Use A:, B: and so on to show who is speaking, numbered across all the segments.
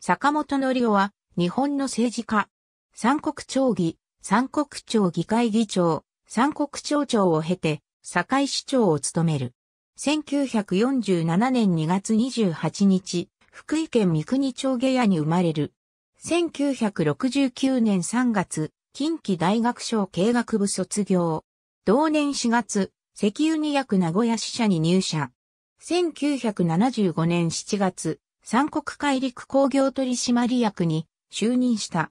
A: 坂本則夫は、日本の政治家。三国町議、三国町議会議長、三国町長を経て、堺市長を務める。1947年2月28日、福井県三国町下屋に生まれる。1969年3月、近畿大学省経学部卒業。同年4月、石油二役名古屋支社に入社。1975年7月、三国海陸工業取締役に就任した。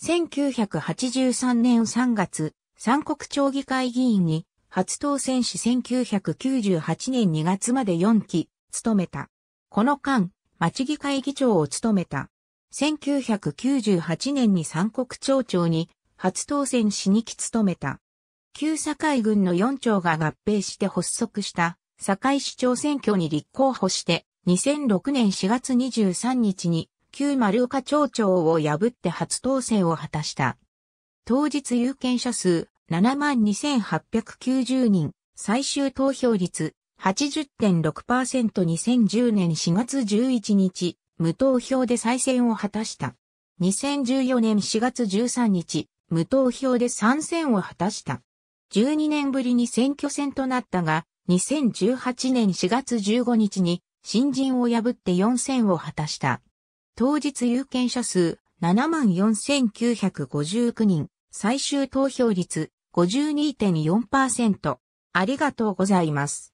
A: 1983年3月、三国町議会議員に初当選し1998年2月まで4期、務めた。この間、町議会議長を務めた。1998年に三国町長に初当選し2期務めた。旧堺郡の4町が合併して発足した堺市長選挙に立候補して2006年4月23日に旧丸岡町長を破って初当選を果たした。当日有権者数72,890人、最終投票率 80.6%2010 年4月11日、無投票で再選を果たした。2014年4月13日、無投票で参戦を果たした。12年ぶりに選挙戦となったが、2018年4月15日に新人を破って4戦を果たした。当日有権者数74,959人、最終投票率52.4%。ありがとうござい
B: ます。